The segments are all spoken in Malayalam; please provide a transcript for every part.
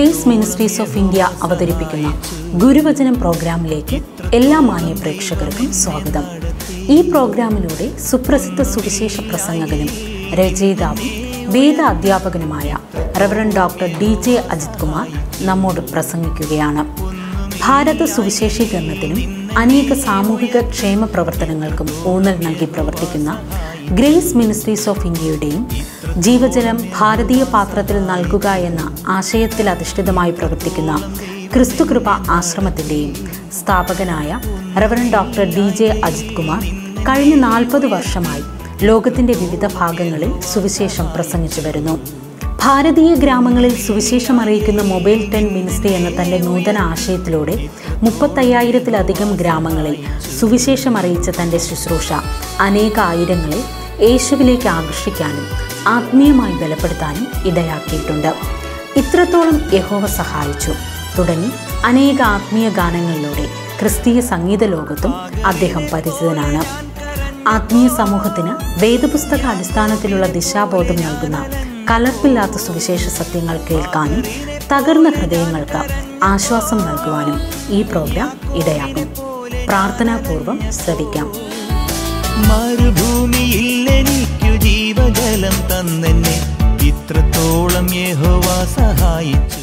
ഗ്രേസ് മിനിസ്ട്രീസ് ഓഫ് ഇന്ത്യ അവതരിപ്പിക്കുന്ന ഗുരുവചനം പ്രോഗ്രാമിലേക്ക് എല്ലാ മാന്യ പ്രേക്ഷകർക്കും സ്വാഗതം ഈ പ്രോഗ്രാമിലൂടെ സുപ്രസിദ്ധ സുവിശേഷ പ്രസംഗകനും രചയിതാവും വേദ അധ്യാപകനുമായ reverend doctor D J Ajith Kumar നമ്മോട് പ്രസംഗിക്കുകയാണ് ഭാരത സുവിശേഷീകരണത്തിനും അനേക സാമൂഹിക ക്ഷേമ പ്രവർത്തനങ്ങൾക്കും ഊന്നൽ നൽകി പ്രവർത്തിക്കുന്ന ഗ്രേസ് മിനിസ്ട്രീസ് ഓഫ് ഇന്ത്യയുടെയും ജീവജലം ഭാരതീയ പാത്രത്തിൽ നൽകുക എന്ന ആശയത്തിൽ അധിഷ്ഠിതമായി പ്രവർത്തിക്കുന്ന ക്രിസ്തുകൃപ ആശ്രമത്തിൻ്റെയും സ്ഥാപകനായ reverend doctor D J Ajith Kumar കഴിഞ്ഞ നാൽപ്പത് വർഷമായി ലോകത്തിൻ്റെ വിവിധ ഭാഗങ്ങളിൽ സുവിശേഷം പ്രസംഗിച്ചു വരുന്നു ഭാരതീയ ഗ്രാമങ്ങളിൽ സുവിശേഷം അറിയിക്കുന്ന മൊബൈൽ ടെൻ മിനിസ്ട്രി എന്ന തൻ്റെ നൂതന ആശയത്തിലൂടെ മുപ്പത്തയ്യായിരത്തിലധികം ഗ്രാമങ്ങളിൽ സുവിശേഷം അറിയിച്ച തൻ്റെ ശുശ്രൂഷ അനേക ആയിരങ്ങളെ യേശുവിലേക്ക് ആകർഷിക്കാനും ആത്മീയമായി ബലപ്പെടുത്താനും ഇടയാക്കിയിട്ടുണ്ട് ഇത്രത്തോളം യഹോവ സഹായിച്ചു തുടങ്ങി അനേക ആത്മീയ ഗാനങ്ങളിലൂടെ ക്രിസ്തീയ സംഗീത ലോകത്തും അദ്ദേഹം പരിചിതനാണ് ആത്മീയ സമൂഹത്തിന് വേദപുസ്തക അടിസ്ഥാനത്തിലുള്ള ദിശാബോധം നൽകുന്ന കലർപ്പില്ലാത്ത സുവിശേഷ സത്യങ്ങൾ കേൾക്കാനും തകർന്ന ഹൃദയങ്ങൾക്ക് ആശ്വാസം നൽകുവാനും ഈ പ്രോഗ്രാം ഇടയാകും പ്രാർത്ഥനാപൂർവം ശ്രവിക്കാം മരുഭൂമിയിൽ ജീവജലം തന്നെന്നെ ഇത്രത്തോളം യഹോവ സഹായിച്ചു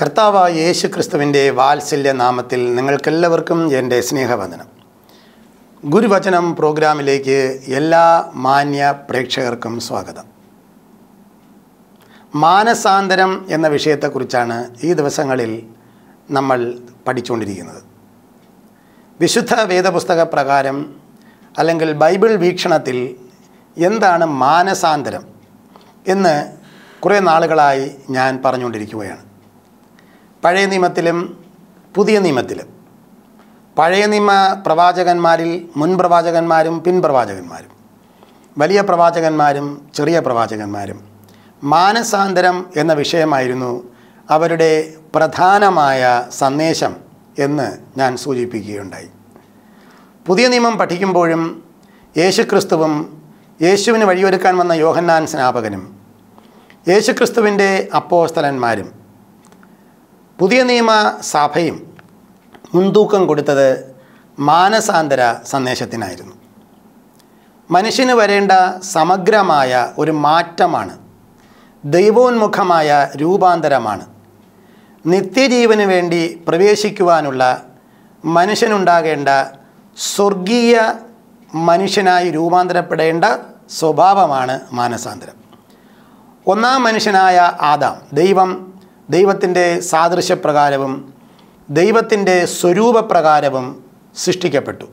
കർത്താവായ യേശു ക്രിസ്തുവിൻ്റെ വാത്സല്യ നാമത്തിൽ നിങ്ങൾക്കെല്ലാവർക്കും എൻ്റെ സ്നേഹവന്ദനം ഗുരുവചനം പ്രോഗ്രാമിലേക്ക് എല്ലാ മാന്യ പ്രേക്ഷകർക്കും സ്വാഗതം മാനസാന്തരം എന്ന വിഷയത്തെക്കുറിച്ചാണ് ഈ ദിവസങ്ങളിൽ നമ്മൾ പഠിച്ചുകൊണ്ടിരിക്കുന്നത് വിശുദ്ധ വേദപുസ്തക പ്രകാരം അല്ലെങ്കിൽ ബൈബിൾ വീക്ഷണത്തിൽ എന്താണ് മാനസാന്തരം എന്ന് കുറേ നാളുകളായി ഞാൻ പറഞ്ഞുകൊണ്ടിരിക്കുകയാണ് പഴയ നിയമത്തിലും പുതിയ നിയമത്തിലും പഴയ നിയമ പ്രവാചകന്മാരിൽ മുൻ പ്രവാചകന്മാരും പിൻ പ്രവാചകന്മാരും വലിയ പ്രവാചകന്മാരും ചെറിയ പ്രവാചകന്മാരും മാനസാന്തരം എന്ന വിഷയമായിരുന്നു അവരുടെ പ്രധാനമായ സന്ദേശം എന്ന് ഞാൻ സൂചിപ്പിക്കുകയുണ്ടായി പുതിയ നിയമം പഠിക്കുമ്പോഴും യേശുക്രിസ്തുവും യേശുവിന് വഴിയൊരുക്കാൻ വന്ന യോഹന്നാൻ സ്നാപകനും യേശുക്രിസ്തുവിൻ്റെ അപ്പോസ്തലന്മാരും പുതിയ നിയമ സഭയും മുൻതൂക്കം കൊടുത്തത് മാനസാന്തര സന്ദേശത്തിനായിരുന്നു മനുഷ്യന് വരേണ്ട സമഗ്രമായ ഒരു മാറ്റമാണ് ദൈവോന്മുഖമായ രൂപാന്തരമാണ് നിത്യജീവന് വേണ്ടി പ്രവേശിക്കുവാനുള്ള മനുഷ്യനുണ്ടാകേണ്ട സ്വർഗീയ മനുഷ്യനായി രൂപാന്തരപ്പെടേണ്ട സ്വഭാവമാണ് മാനസാന്തരം ഒന്നാം മനുഷ്യനായ ആദാം ദൈവം ദൈവത്തിൻ്റെ സാദൃശ്യപ്രകാരവും ദൈവത്തിൻ്റെ സ്വരൂപപ്രകാരവും സൃഷ്ടിക്കപ്പെട്ടു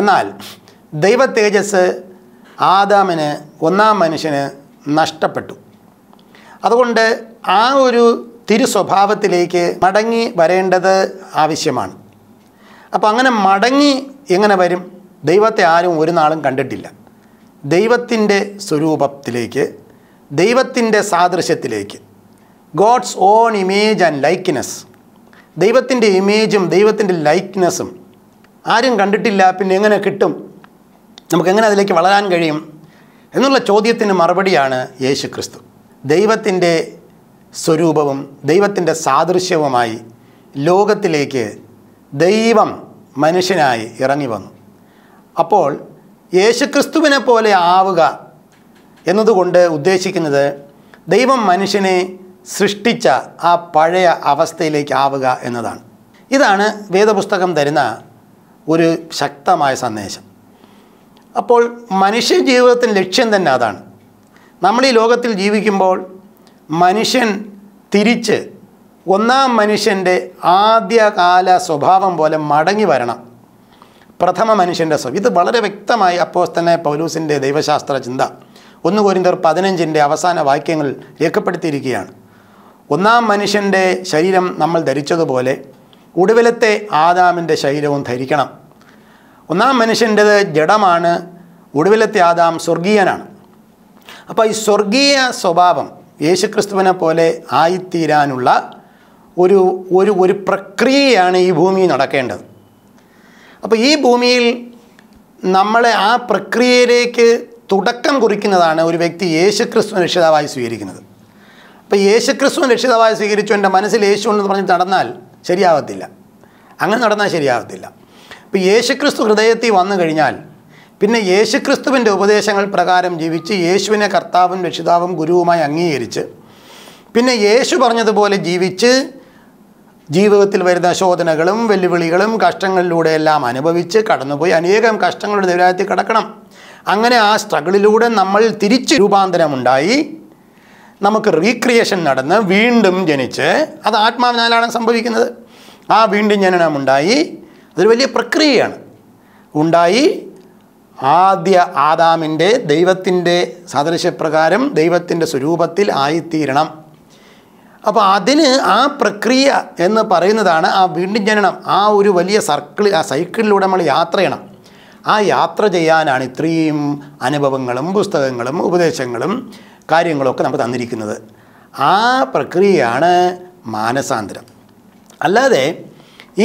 എന്നാൽ ദൈവ തേജസ് ആദാമിന് ഒന്നാം മനുഷ്യന് നഷ്ടപ്പെട്ടു അതുകൊണ്ട് ആ ഒരു തിരു സ്വഭാവത്തിലേക്ക് മടങ്ങി വരേണ്ടത് ആവശ്യമാണ് അപ്പോൾ അങ്ങനെ മടങ്ങി എങ്ങനെ വരും ദൈവത്തെ ആരും ഒരു നാളും കണ്ടിട്ടില്ല ദൈവത്തിൻ്റെ സ്വരൂപത്തിലേക്ക് ദൈവത്തിൻ്റെ സാദൃശ്യത്തിലേക്ക് God's own image and likeness ദൈവത്തിൻ്റെ ഇമേജും ദൈവത്തിൻ്റെ ലൈക്ക്നെസ്സും ആരും കണ്ടിട്ടില്ല പിന്നെ എങ്ങനെ കിട്ടും നമുക്ക് എങ്ങനെ അതിലേക്ക് വളരാൻ കഴിയും എന്നുള്ള ചോദ്യത്തിന് മറുപടിയാണ് യേശു ക്രിസ്തു ദൈവത്തിൻ്റെ സ്വരൂപവും ദൈവത്തിൻ്റെ സാദൃശ്യവുമായി ലോകത്തിലേക്ക് ദൈവം മനുഷ്യനായി ഇറങ്ങി വന്നു അപ്പോൾ യേശുക്രിസ്തുവിനെ പോലെ ആവുക എന്നതുകൊണ്ട് ഉദ്ദേശിക്കുന്നത് ദൈവം മനുഷ്യനെ സൃഷ്ടിച്ച ആ പഴയ അവസ്ഥയിലേക്ക് ആവുക എന്നതാണ് ഇതാണ് വേദപുസ്തകം തരുന്ന ഒരു ശക്തമായ സന്ദേശം അപ്പോൾ മനുഷ്യ ജീവിതത്തിൻ്റെ ലക്ഷ്യം തന്നെ അതാണ് നമ്മൾ ഈ ലോകത്തിൽ ജീവിക്കുമ്പോൾ മനുഷ്യൻ തിരിച്ച് ഒന്നാം മനുഷ്യൻ്റെ ആദ്യകാല സ്വഭാവം പോലെ മടങ്ങി വരണം പ്രഥമ മനുഷ്യൻ്റെ സ്വഭാവം ഇത് വളരെ വ്യക്തമായി തന്നെ പൗലൂസിൻ്റെ ദൈവശാസ്ത്ര ചിന്ത ഒന്ന് കോരിന്തർ പതിനഞ്ചിൻ്റെ അവസാന വാക്യങ്ങൾ രേഖപ്പെടുത്തിയിരിക്കുകയാണ് ഒന്നാം മനുഷ്യൻ്റെ ശരീരം നമ്മൾ ധരിച്ചതുപോലെ ഒടുവിലത്തെ ആദാമിൻ്റെ ശരീരവും ധരിക്കണം ഒന്നാം മനുഷ്യൻ്റേത് ജഡമാണ് ഒടുവിലത്തെ ആദാം സ്വർഗീയനാണ് അപ്പോൾ ഈ സ്വർഗീയ സ്വഭാവം യേശുക്രിസ്തുവിനെ പോലെ ആയിത്തീരാനുള്ള ഒരു ഒരു ഒരു പ്രക്രിയയാണ് ഈ ഭൂമി നടക്കേണ്ടത് അപ്പോൾ ഈ ഭൂമിയിൽ നമ്മളെ ആ പ്രക്രിയയിലേക്ക് തുടക്കം കുറിക്കുന്നതാണ് ഒരു വ്യക്തി യേശുക്രിസ്തു രക്ഷിതാവായി സ്വീകരിക്കുന്നത് അപ്പോൾ യേശുക്രിസ്തു രക്ഷിതാവായി സ്വീകരിച്ചു എൻ്റെ മനസ്സിൽ യേശു എന്ന് പറഞ്ഞ് നടന്നാൽ ശരിയാവത്തില്ല അങ്ങനെ നടന്നാൽ ശരിയാവത്തില്ല ഇപ്പോൾ യേശുക്രിസ്തു ഹൃദയത്തിൽ വന്നു കഴിഞ്ഞാൽ പിന്നെ യേശുക്രിസ്തുവിൻ്റെ ഉപദേശങ്ങൾ പ്രകാരം ജീവിച്ച് യേശുവിനെ കർത്താവും രക്ഷിതാവും ഗുരുവുമായി അംഗീകരിച്ച് പിന്നെ യേശു പറഞ്ഞതുപോലെ ജീവിച്ച് ജീവിതത്തിൽ വരുന്ന ശോധനകളും വെല്ലുവിളികളും കഷ്ടങ്ങളിലൂടെയെല്ലാം അനുഭവിച്ച് കടന്നുപോയി അനേകം കഷ്ടങ്ങളുടെ ദൈവരാജ്യത്തിൽ കടക്കണം അങ്ങനെ ആ സ്ട്രഗിളിലൂടെ നമ്മൾ തിരിച്ച് രൂപാന്തരമുണ്ടായി നമുക്ക് റീക്രിയേഷൻ നടന്ന് വീണ്ടും ജനിച്ച് അത് ആത്മാവിനാലാണ് സംഭവിക്കുന്നത് ആ വീണ്ടും ജനനം ഉണ്ടായി അതൊരു വലിയ പ്രക്രിയയാണ് ഉണ്ടായി ആദ്യ ആദാമിൻ്റെ ദൈവത്തിൻ്റെ സദൃശപ്രകാരം ദൈവത്തിൻ്റെ സ്വരൂപത്തിൽ ആയിത്തീരണം അപ്പോൾ അതിന് ആ പ്രക്രിയ എന്ന് പറയുന്നതാണ് ആ വീണ്ടും ജനനം ആ ഒരു വലിയ സർക്കിളിൽ ആ സൈക്കിളിലൂടെ നമ്മൾ യാത്ര ചെയ്യണം ആ യാത്ര ചെയ്യാനാണ് ഇത്രയും അനുഭവങ്ങളും പുസ്തകങ്ങളും ഉപദേശങ്ങളും കാര്യങ്ങളൊക്കെ നമുക്ക് തന്നിരിക്കുന്നത് ആ പ്രക്രിയയാണ് മാനസാന്തരം അല്ലാതെ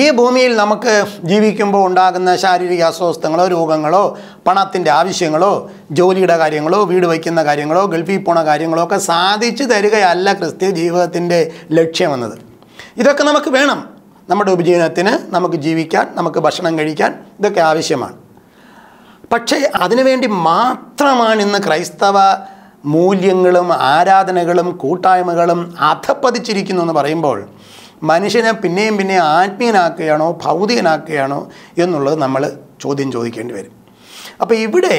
ഈ ഭൂമിയിൽ നമുക്ക് ജീവിക്കുമ്പോൾ ഉണ്ടാകുന്ന ശാരീരിക അസ്വസ്ഥങ്ങളോ രോഗങ്ങളോ പണത്തിൻ്റെ ആവശ്യങ്ങളോ ജോലിയുടെ കാര്യങ്ങളോ വീട് വയ്ക്കുന്ന കാര്യങ്ങളോ ഗൾഫിൽ പോണ കാര്യങ്ങളോ ഒക്കെ സാധിച്ചു തരികയല്ല ക്രിസ്ത്യ ജീവിതത്തിൻ്റെ ലക്ഷ്യമെന്നത് ഇതൊക്കെ നമുക്ക് വേണം നമ്മുടെ ഉപജീവനത്തിന് നമുക്ക് ജീവിക്കാൻ നമുക്ക് ഭക്ഷണം കഴിക്കാൻ ഇതൊക്കെ ആവശ്യമാണ് പക്ഷേ അതിനുവേണ്ടി മാത്രമാണ് ഇന്ന് ക്രൈസ്തവ മൂല്യങ്ങളും ആരാധനകളും കൂട്ടായ്മകളും അധപ്പതിച്ചിരിക്കുന്നു എന്ന് പറയുമ്പോൾ മനുഷ്യനെ പിന്നെയും പിന്നെയും ആത്മീയനാക്കുകയാണോ ഭൗതികനാക്കുകയാണോ എന്നുള്ളത് നമ്മൾ ചോദ്യം ചോദിക്കേണ്ടി വരും അപ്പോൾ ഇവിടെ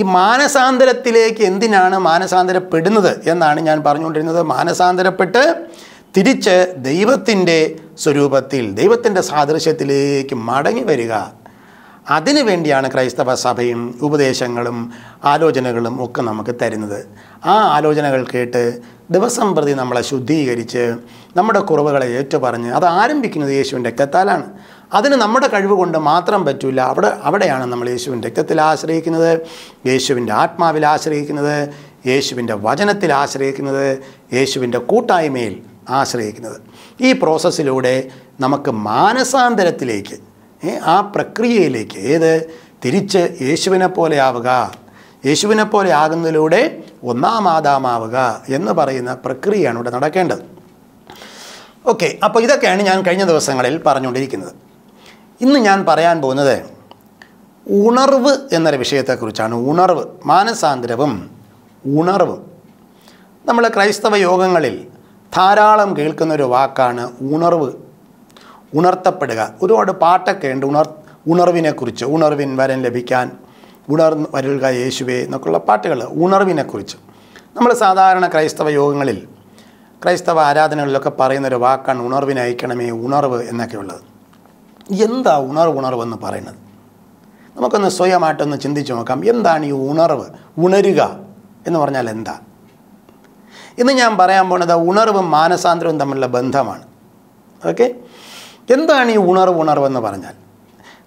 ഈ മാനസാന്തരത്തിലേക്ക് എന്തിനാണ് മാനസാന്തരപ്പെടുന്നത് എന്നാണ് ഞാൻ പറഞ്ഞുകൊണ്ടിരുന്നത് മാനസാന്തരപ്പെട്ട് തിരിച്ച് ദൈവത്തിൻ്റെ സ്വരൂപത്തിൽ ദൈവത്തിൻ്റെ സാദൃശ്യത്തിലേക്ക് മടങ്ങി വരിക അതിനു വേണ്ടിയാണ് ക്രൈസ്തവ സഭയും ഉപദേശങ്ങളും ആലോചനകളും ഒക്കെ നമുക്ക് തരുന്നത് ആ ആലോചനകൾ കേട്ട് ദിവസം പ്രതി നമ്മളെ ശുദ്ധീകരിച്ച് നമ്മുടെ കുറവുകളെ ഏറ്റുപറഞ്ഞ് അത് ആരംഭിക്കുന്നത് യേശുവിൻ്റെ രക്തത്താലാണ് അതിന് നമ്മുടെ കഴിവ് കൊണ്ട് മാത്രം പറ്റില്ല അവിടെ അവിടെയാണ് നമ്മൾ യേശുവിൻ്റെ രക്തത്തിൽ ആശ്രയിക്കുന്നത് യേശുവിൻ്റെ ആത്മാവിൽ ആശ്രയിക്കുന്നത് യേശുവിൻ്റെ വചനത്തിൽ ആശ്രയിക്കുന്നത് യേശുവിൻ്റെ കൂട്ടായ്മയിൽ ആശ്രയിക്കുന്നത് ഈ പ്രോസസ്സിലൂടെ നമുക്ക് മാനസാന്തരത്തിലേക്ക് ആ പ്രക്രിയയിലേക്ക് ഏത് തിരിച്ച് യേശുവിനെ പോലെ ആവുക യേശുവിനെ പോലെ ആകുന്നതിലൂടെ ഒന്നാം ആദാമാവുക എന്ന് പറയുന്ന പ്രക്രിയയാണ് ഇവിടെ നടക്കേണ്ടത് ഓക്കെ അപ്പോൾ ഇതൊക്കെയാണ് ഞാൻ കഴിഞ്ഞ ദിവസങ്ങളിൽ പറഞ്ഞുകൊണ്ടിരിക്കുന്നത് ഇന്ന് ഞാൻ പറയാൻ പോകുന്നത് ഉണർവ് എന്നൊരു വിഷയത്തെക്കുറിച്ചാണ് ഉണർവ് മാനസാന്തരവും ഉണർവും നമ്മൾ ക്രൈസ്തവ യോഗങ്ങളിൽ ധാരാളം കേൾക്കുന്നൊരു വാക്കാണ് ഉണർവ് ഉണർത്തപ്പെടുക ഒരുപാട് പാട്ടൊക്കെ ഉണ്ട് ഉണർ ഉണർവിനെക്കുറിച്ച് ഉണർവിൻ വരൻ ലഭിക്കാൻ ഉണർന്ന് വരുക യേശുവേ എന്നൊക്കെയുള്ള പാട്ടുകൾ ഉണർവിനെക്കുറിച്ച് നമ്മൾ സാധാരണ ക്രൈസ്തവ യോഗങ്ങളിൽ ക്രൈസ്തവ ആരാധനകളിലൊക്കെ പറയുന്നൊരു വാക്കാണ് ഉണർവിനയക്കണമേ ഉണർവ് എന്നൊക്കെയുള്ളത് എന്താ ഉണർവ് ഉണർവ് എന്ന് പറയുന്നത് നമുക്കൊന്ന് സ്വയമായിട്ടൊന്ന് ചിന്തിച്ചു നോക്കാം എന്താണ് ഈ ഉണർവ് ഉണരുക എന്ന് പറഞ്ഞാൽ എന്താ ഇന്ന് ഞാൻ പറയാൻ പോണത് ഉണർവും മാനസാന്തരവും തമ്മിലുള്ള ബന്ധമാണ് ഓക്കെ എന്താണ് ഈ ഉണർവ് ഉണർവ് എന്ന് പറഞ്ഞാൽ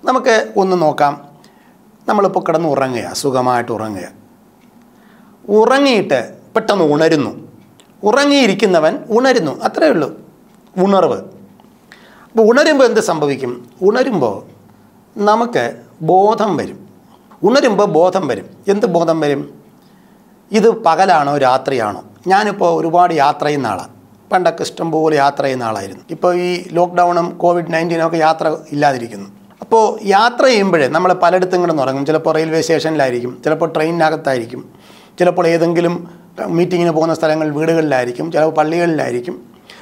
നമുക്ക് ഒന്ന് നോക്കാം നമ്മളിപ്പോൾ കിടന്ന് ഉറങ്ങുക സുഖമായിട്ട് ഉറങ്ങുക ഉറങ്ങിയിട്ട് പെട്ടെന്ന് ഉണരുന്നു ഉറങ്ങിയിരിക്കുന്നവൻ ഉണരുന്നു അത്രയേ ഉള്ളൂ ഉണർവ് അപ്പോൾ ഉണരുമ്പോൾ എന്ത് സംഭവിക്കും ഉണരുമ്പോൾ നമുക്ക് ബോധം വരും ഉണരുമ്പോൾ ബോധം വരും എന്ത് ബോധം വരും ഇത് പകലാണോ രാത്രിയാണോ ഞാനിപ്പോൾ ഒരുപാട് യാത്ര ചെയ്യുന്ന ആളാണ് പണ്ടൊക്കെ ഇഷ്ടംപോലെ യാത്ര ചെയ്യുന്ന ആളായിരുന്നു ഇപ്പോൾ ഈ ലോക്ക്ഡൗണും കോവിഡ് നയൻറ്റീനും ഒക്കെ യാത്ര ഇല്ലാതിരിക്കുന്നു അപ്പോൾ യാത്ര ചെയ്യുമ്പോഴേ നമ്മൾ പലയിടത്തും ഇങ്ങനെ ഉറങ്ങും ചിലപ്പോൾ റെയിൽവേ സ്റ്റേഷനിലായിരിക്കും ചിലപ്പോൾ ട്രെയിനിനകത്തായിരിക്കും ചിലപ്പോൾ ഏതെങ്കിലും മീറ്റിങ്ങിന് പോകുന്ന സ്ഥലങ്ങൾ വീടുകളിലായിരിക്കും ചിലപ്പോൾ പള്ളികളിലായിരിക്കും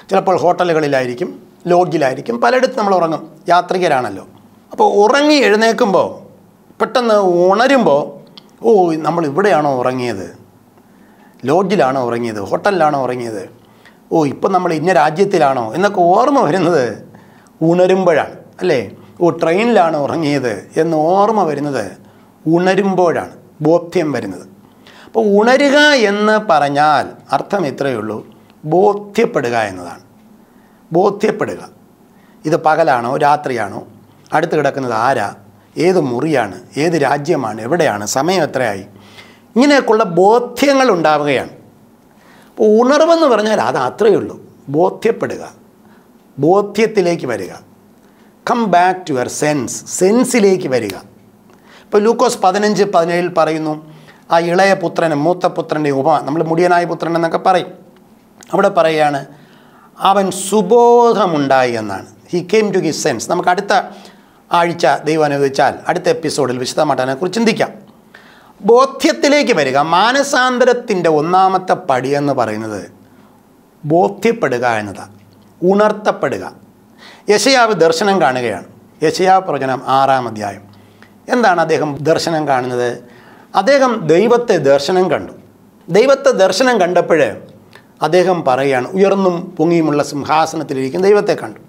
ചിലപ്പോൾ ഹോട്ടലുകളിലായിരിക്കും ലോഡ്ജിലായിരിക്കും പലയിടത്തും നമ്മൾ ഉറങ്ങും യാത്രികരാണല്ലോ അപ്പോൾ ഉറങ്ങി എഴുന്നേൽക്കുമ്പോൾ പെട്ടെന്ന് ഉണരുമ്പോൾ ഓ നമ്മൾ ഇവിടെയാണോ ഉറങ്ങിയത് ലോഡ്ജിലാണോ ഉറങ്ങിയത് ഹോട്ടലിലാണോ ഉറങ്ങിയത് ഓ ഇപ്പം നമ്മൾ ഇന്ന രാജ്യത്തിലാണോ എന്നൊക്കെ ഓർമ്മ വരുന്നത് ഉണരുമ്പോഴാണ് അല്ലേ ഓ ട്രെയിനിലാണ് ഉറങ്ങിയത് എന്ന് ഓർമ്മ വരുന്നത് ഉണരുമ്പോഴാണ് ബോധ്യം വരുന്നത് അപ്പോൾ ഉണരുക എന്ന് പറഞ്ഞാൽ അർത്ഥം ഇത്രയേ ഉള്ളൂ ബോധ്യപ്പെടുക എന്നതാണ് ബോധ്യപ്പെടുക ഇത് പകലാണോ രാത്രിയാണോ അടുത്ത് കിടക്കുന്നത് ആരാ ഏത് മുറിയാണ് ഏത് രാജ്യമാണ് എവിടെയാണ് സമയം എത്രയായി ഇങ്ങനെയൊക്കെയുള്ള ബോധ്യങ്ങൾ ഉണ്ടാവുകയാണ് അപ്പോൾ ഉണർവെന്ന് പറഞ്ഞാൽ അത് അത്രയേ ഉള്ളൂ ബോധ്യപ്പെടുക ബോധ്യത്തിലേക്ക് വരിക come back to your sense സെൻസിലേക്ക് വരിക ഇപ്പോൾ ലൂക്കോസ് പതിനഞ്ച് പതിനേഴിൽ പറയുന്നു ആ ഇളയ പുത്രനും മൂത്ത പുത്രൻ്റെ ഉപമ നമ്മൾ മുടിയനായ പുത്രൻ എന്നൊക്കെ പറയും അവിടെ പറയുകയാണ് അവൻ സുബോധമുണ്ടായി എന്നാണ് he came to he sense നമുക്ക് അടുത്ത ആഴ്ച ദൈവം അനുവദിച്ചാൽ അടുത്ത എപ്പിസോഡിൽ വിശദമായിട്ട് അതിനെക്കുറിച്ച് ചിന്തിക്കാം ബോധ്യത്തിലേക്ക് വരിക മാനസാന്തരത്തിൻ്റെ ഒന്നാമത്തെ പടി എന്ന് പറയുന്നത് ബോധ്യപ്പെടുക എന്നതാണ് ഉണർത്തപ്പെടുക യശയാവ് ദർശനം കാണുകയാണ് യശയാവ് പ്രവചനം ആറാം അധ്യായം എന്താണ് അദ്ദേഹം ദർശനം കാണുന്നത് അദ്ദേഹം ദൈവത്തെ ദർശനം കണ്ടു ദൈവത്തെ ദർശനം കണ്ടപ്പോൾ അദ്ദേഹം പറയുകയാണ് ഉയർന്നും പൊങ്ങിയുമുള്ള സിംഹാസനത്തിലിരിക്കും ദൈവത്തെ കണ്ടു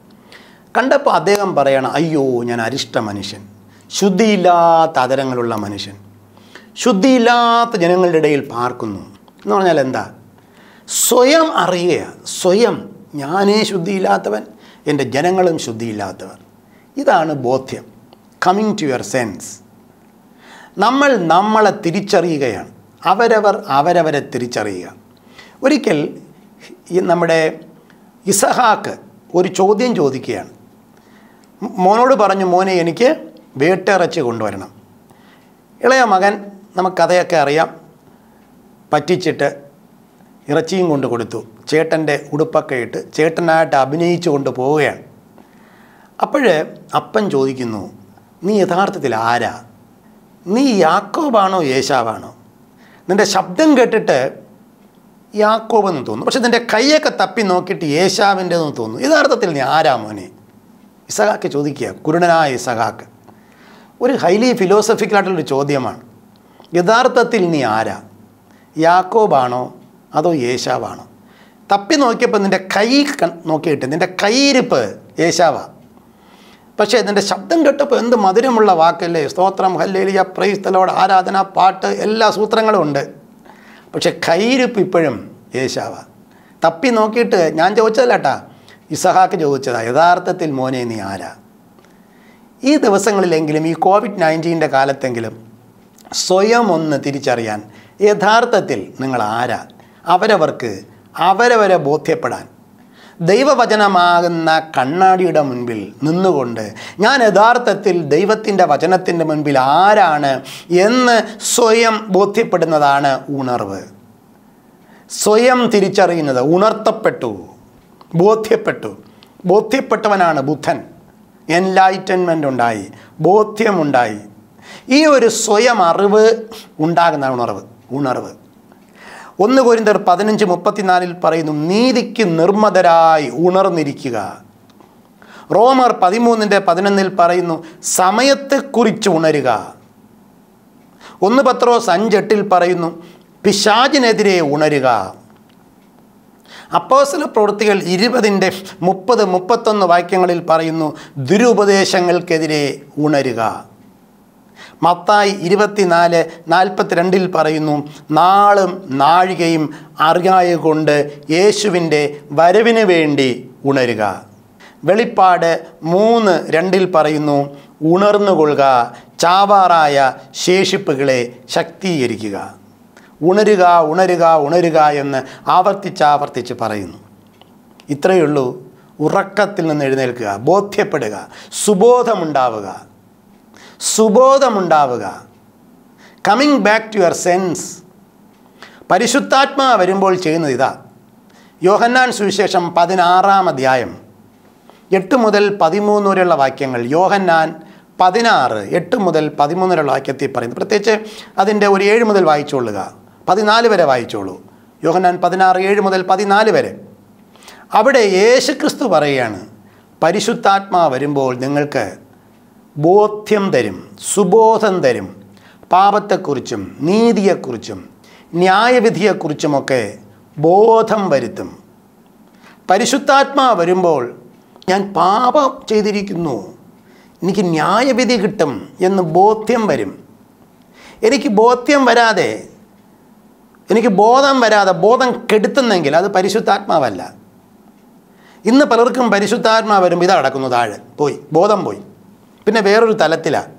കണ്ടപ്പോൾ അദ്ദേഹം പറയുകയാണ് അയ്യോ ഞാൻ അരിഷ്ട മനുഷ്യൻ ശുദ്ധിയില്ലാത്ത അതരങ്ങളുള്ള മനുഷ്യൻ ശുദ്ധിയില്ലാത്ത ജനങ്ങളുടെ ഇടയിൽ പാർക്കുന്നു എന്ന് പറഞ്ഞാൽ എന്താ സ്വയം അറിയുക സ്വയം ഞാനേ ശുദ്ധിയില്ലാത്തവൻ എൻ്റെ ജനങ്ങളും ശുദ്ധിയില്ലാത്തവർ ഇതാണ് ബോധ്യം കമ്മിങ് ടു യുവർ സെൻസ് നമ്മൾ നമ്മളെ തിരിച്ചറിയുകയാണ് അവരവർ അവരവരെ തിരിച്ചറിയുക ഒരിക്കൽ നമ്മുടെ ഇസഹാക്ക് ഒരു ചോദ്യം ചോദിക്കുകയാണ് മോനോട് പറഞ്ഞു മോനെ എനിക്ക് വേട്ടിറച്ചി കൊണ്ടുവരണം ഇളയ മകൻ കഥയൊക്കെ അറിയാം പറ്റിച്ചിട്ട് ഇറച്ചിയും കൊണ്ട് കൊടുത്തു ചേട്ടൻ്റെ ഉടുപ്പൊക്കെ ഇട്ട് ചേട്ടനായിട്ട് അഭിനയിച്ചു കൊണ്ട് പോവുകയാണ് അപ്പോഴേ അപ്പൻ ചോദിക്കുന്നു നീ യഥാർത്ഥത്തിൽ ആരാ നീ യാക്കോബാണോ യേശാവാണോ നിൻ്റെ ശബ്ദം കേട്ടിട്ട് യാക്കോബെന്ന് തോന്നുന്നു പക്ഷെ നിൻ്റെ കൈയൊക്കെ തപ്പി നോക്കിയിട്ട് യേശാവിൻ്റെതെന്ന് തോന്നുന്നു യഥാർത്ഥത്തിൽ നീ ആരാ മോനെ ഇസഹാക്ക് ചോദിക്കുക കുരുടനായ ഇസഹാക്ക് ഒരു ഹൈലി ഫിലോസഫിക്കലായിട്ടുള്ളൊരു ചോദ്യമാണ് യഥാർത്ഥത്തിൽ നീ ആരാ യാക്കോബാണോ അതോ യേശാവാണോ തപ്പി നോക്കിയപ്പോൾ നിൻ്റെ കൈ നോക്കിയിട്ട് നിൻ്റെ കൈയിരിപ്പ് യേശാവാ പക്ഷേ നിൻ്റെ ശബ്ദം കേട്ടപ്പോൾ എന്ത് മധുരമുള്ള വാക്കല്ലേ സ്തോത്രം ഹല്ലേലിയ പ്രൈസ്തലോട് ആരാധന പാട്ട് എല്ലാ സൂത്രങ്ങളും ഉണ്ട് പക്ഷേ കൈയിരിപ്പ് ഇപ്പോഴും യേശാവാ തപ്പി നോക്കിയിട്ട് ഞാൻ ചോദിച്ചതല്ലേട്ടാ ഇസഹാക്ക് ചോദിച്ചതാ യഥാർത്ഥത്തിൽ മോനെ നീ ആരാ ഈ ദിവസങ്ങളിലെങ്കിലും ഈ കോവിഡ് നയൻറ്റീൻ്റെ കാലത്തെങ്കിലും സ്വയം ഒന്ന് തിരിച്ചറിയാൻ യഥാർത്ഥത്തിൽ നിങ്ങൾ ആരാ അവരവർക്ക് അവരവരെ ബോധ്യപ്പെടാൻ ദൈവവചനമാകുന്ന കണ്ണാടിയുടെ മുൻപിൽ നിന്നുകൊണ്ട് ഞാൻ യഥാർത്ഥത്തിൽ ദൈവത്തിൻ്റെ വചനത്തിൻ്റെ മുൻപിൽ ആരാണ് എന്ന് സ്വയം ബോധ്യപ്പെടുന്നതാണ് ഉണർവ് സ്വയം തിരിച്ചറിയുന്നത് ഉണർത്തപ്പെട്ടു ബോധ്യപ്പെട്ടു ബോധ്യപ്പെട്ടവനാണ് ബുദ്ധൻ എൻലൈറ്റൻമെൻ്റ് ഉണ്ടായി ബോധ്യമുണ്ടായി ഈ ഒരു സ്വയം അറിവ് ഉണ്ടാകുന്ന ഉണർവ് ഉണർവ് ഒന്ന് കോരിന്തർ പതിനഞ്ച് മുപ്പത്തിനാലിൽ പറയുന്നു നീതിക്ക് നിർമ്മതരായി ഉണർന്നിരിക്കുക റോമർ പതിമൂന്നിൻ്റെ പതിനൊന്നിൽ പറയുന്നു സമയത്തെക്കുറിച്ച് ഉണരുക ഒന്ന് പത്രോസ് അഞ്ചെട്ടിൽ പറയുന്നു പിശാജിനെതിരെ ഉണരുക അപ്പോസല പ്രവൃത്തികൾ ഇരുപതിൻ്റെ മുപ്പത് മുപ്പത്തൊന്ന് വാക്യങ്ങളിൽ പറയുന്നു ദുരുപദേശങ്ങൾക്കെതിരെ ഉണരുക മത്തായി ഇരുപത്തിനാല് നാൽപ്പത്തിരണ്ടിൽ പറയുന്നു നാളും നാഴികയും കൊണ്ട് യേശുവിൻ്റെ വരവിന് വേണ്ടി ഉണരുക വെളിപ്പാട് മൂന്ന് രണ്ടിൽ പറയുന്നു ഉണർന്നുകൊള്ളുക ചാവാറായ ശേഷിപ്പുകളെ ശക്തീകരിക്കുക ഉണരുക ഉണരുക ഉണരുക എന്ന് ആവർത്തിച്ചാവർത്തിച്ച് പറയുന്നു ഇത്രയുള്ളൂ ഉറക്കത്തിൽ നിന്ന് എഴുന്നേൽക്കുക ബോധ്യപ്പെടുക സുബോധമുണ്ടാവുക സുബോധമുണ്ടാവുക coming back to your sense പരിശുദ്ധാത്മാ വരുമ്പോൾ ചെയ്യുന്നത് ഇതാ യോഹന്നാൻ സുവിശേഷം പതിനാറാം അധ്യായം എട്ട് മുതൽ പതിമൂന്ന് വരെയുള്ള വാക്യങ്ങൾ യോഹന്നാൻ പതിനാറ് എട്ട് മുതൽ പതിമൂന്ന് വരെയുള്ള വാക്യത്തിൽ പറയുന്നു പ്രത്യേകിച്ച് അതിൻ്റെ ഒരു ഏഴ് മുതൽ വായിച്ചുകൊള്ളുക പതിനാല് വരെ വായിച്ചോളൂ യോഹന്നാൻ പതിനാറ് ഏഴ് മുതൽ പതിനാല് വരെ അവിടെ യേശുക്രിസ്തു പറയുകയാണ് പരിശുദ്ധാത്മാ വരുമ്പോൾ നിങ്ങൾക്ക് ബോധ്യം തരും സുബോധം തരും പാപത്തെക്കുറിച്ചും നീതിയെക്കുറിച്ചും ന്യായവിധിയെക്കുറിച്ചുമൊക്കെ ബോധം വരുത്തും പരിശുദ്ധാത്മാ വരുമ്പോൾ ഞാൻ പാപം ചെയ്തിരിക്കുന്നു എനിക്ക് ന്യായവിധി കിട്ടും എന്ന് ബോധ്യം വരും എനിക്ക് ബോധ്യം വരാതെ എനിക്ക് ബോധം വരാതെ ബോധം കെടുത്തുന്നെങ്കിൽ അത് പരിശുദ്ധാത്മാവല്ല ഇന്ന് പലർക്കും പരിശുദ്ധാത്മാവ് വരുമ്പോൾ ഇതാ കിടക്കുന്നു താഴെ പോയി ബോധം പോയി പിന്നെ വേറൊരു തലത്തിലാണ്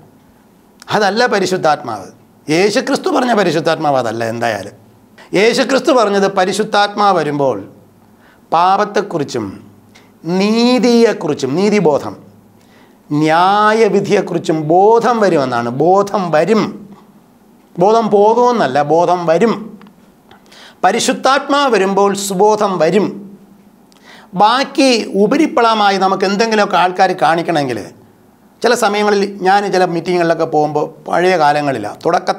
അതല്ല പരിശുദ്ധാത്മാവ് യേശുക്രിസ്തു പറഞ്ഞ പരിശുദ്ധാത്മാവ് അതല്ല എന്തായാലും യേശുക്രിസ്തു പറഞ്ഞത് പരിശുദ്ധാത്മാവ് വരുമ്പോൾ പാപത്തെക്കുറിച്ചും നീതിയെക്കുറിച്ചും നീതിബോധം ന്യായവിധിയെക്കുറിച്ചും ബോധം വരുമെന്നാണ് ബോധം വരും ബോധം പോകുമെന്നല്ല ബോധം വരും പരിശുദ്ധാത്മാവ് വരുമ്പോൾ സുബോധം വരും ബാക്കി ഉപരിപ്പളമായി നമുക്ക് എന്തെങ്കിലുമൊക്കെ ആൾക്കാർ കാണിക്കണമെങ്കിൽ ചില സമയങ്ങളിൽ ഞാൻ ചില മീറ്റിങ്ങുകളിലൊക്കെ പോകുമ്പോൾ പഴയ കാലങ്ങളിലാണ് തുടക്ക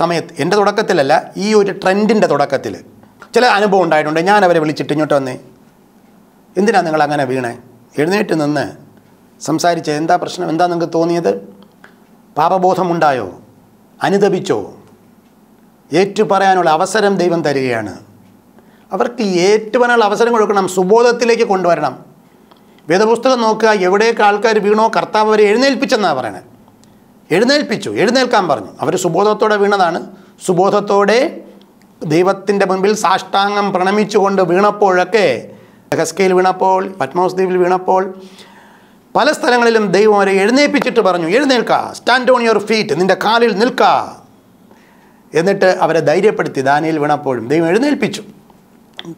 സമയത്ത് എൻ്റെ തുടക്കത്തിലല്ല ഈ ഒരു ട്രെൻഡിൻ്റെ തുടക്കത്തിൽ ചില അനുഭവം ഉണ്ടായിട്ടുണ്ട് ഞാൻ അവരെ വിളിച്ചിട്ട് ഇങ്ങോട്ട് വന്നേ എന്തിനാണ് നിങ്ങൾ അങ്ങനെ വീണേ എഴുന്നേറ്റ് നിന്ന് സംസാരിച്ച് എന്താ പ്രശ്നം എന്താ നിങ്ങൾക്ക് തോന്നിയത് പാപബോധമുണ്ടായോ അനുദപിച്ചോ ഏറ്റുപറയാനുള്ള അവസരം ദൈവം തരികയാണ് അവർക്ക് ഏറ്റുപറയാനുള്ള അവസരം കൊടുക്കണം സുബോധത്തിലേക്ക് കൊണ്ടുവരണം വേദപുസ്തകം നോക്കുക എവിടെയൊക്കെ ആൾക്കാർ വീണോ കർത്താവ് അവരെ എഴുന്നേൽപ്പിച്ചെന്നാണ് പറയണത് എഴുന്നേൽപ്പിച്ചു എഴുന്നേൽക്കാൻ പറഞ്ഞു അവർ സുബോധത്തോടെ വീണതാണ് സുബോധത്തോടെ ദൈവത്തിൻ്റെ മുമ്പിൽ സാഷ്ടാംഗം പ്രണമിച്ചുകൊണ്ട് വീണപ്പോഴൊക്കെ ഹസ്കയിൽ വീണപ്പോൾ പത്മോസ് ദ്വീപിൽ വീണപ്പോൾ പല സ്ഥലങ്ങളിലും ദൈവം അവരെ എഴുന്നേൽപ്പിച്ചിട്ട് പറഞ്ഞു എഴുന്നേൽക്ക സ്റ്റാൻഡ് ഓൺ യുവർ ഫീറ്റ് നിൻ്റെ കാലിൽ നിൽക്ക എന്നിട്ട് അവരെ ധൈര്യപ്പെടുത്തി ദാനിയിൽ വീണപ്പോഴും ദൈവം എഴുന്നേൽപ്പിച്ചു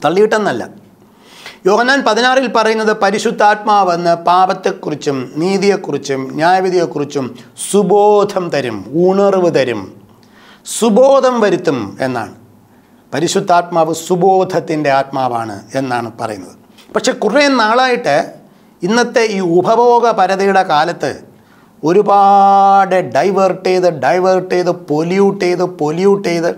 തള്ളിയിട്ടെന്നല്ല യോഹന്നാൻ പതിനാറിൽ പറയുന്നത് പരിശുദ്ധാത്മാവെന്ന് പാപത്തെക്കുറിച്ചും നീതിയെക്കുറിച്ചും ന്യായവിധിയെക്കുറിച്ചും സുബോധം തരും ഉണർവ് തരും സുബോധം വരുത്തും എന്നാണ് പരിശുദ്ധാത്മാവ് സുബോധത്തിൻ്റെ ആത്മാവാണ് എന്നാണ് പറയുന്നത് പക്ഷെ കുറേ നാളായിട്ട് ഇന്നത്തെ ഈ ഉപഭോഗ പരതയുടെ കാലത്ത് ഒരുപാട് ഡൈവേർട്ട് ചെയ്ത് ഡൈവേർട്ട് ചെയ്ത് പൊല്യൂട്ട് ചെയ്ത് പൊല്യൂട്ട് ചെയ്ത്